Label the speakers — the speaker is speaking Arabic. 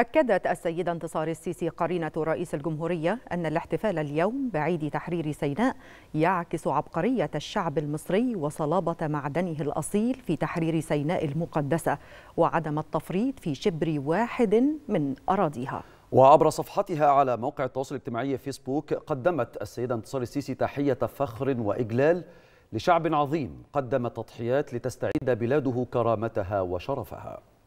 Speaker 1: أكدت السيدة انتصار السيسي قرينة رئيس الجمهورية أن الاحتفال اليوم بعيد تحرير سيناء يعكس عبقرية الشعب المصري وصلابة معدنه الأصيل في تحرير سيناء المقدسة وعدم التفريط في شبر واحد من أراضيها
Speaker 2: وعبر صفحتها على موقع التواصل الاجتماعي فيسبوك قدمت السيدة انتصار السيسي تحية فخر وإجلال لشعب عظيم قدم تضحيات لتستعيد بلاده كرامتها وشرفها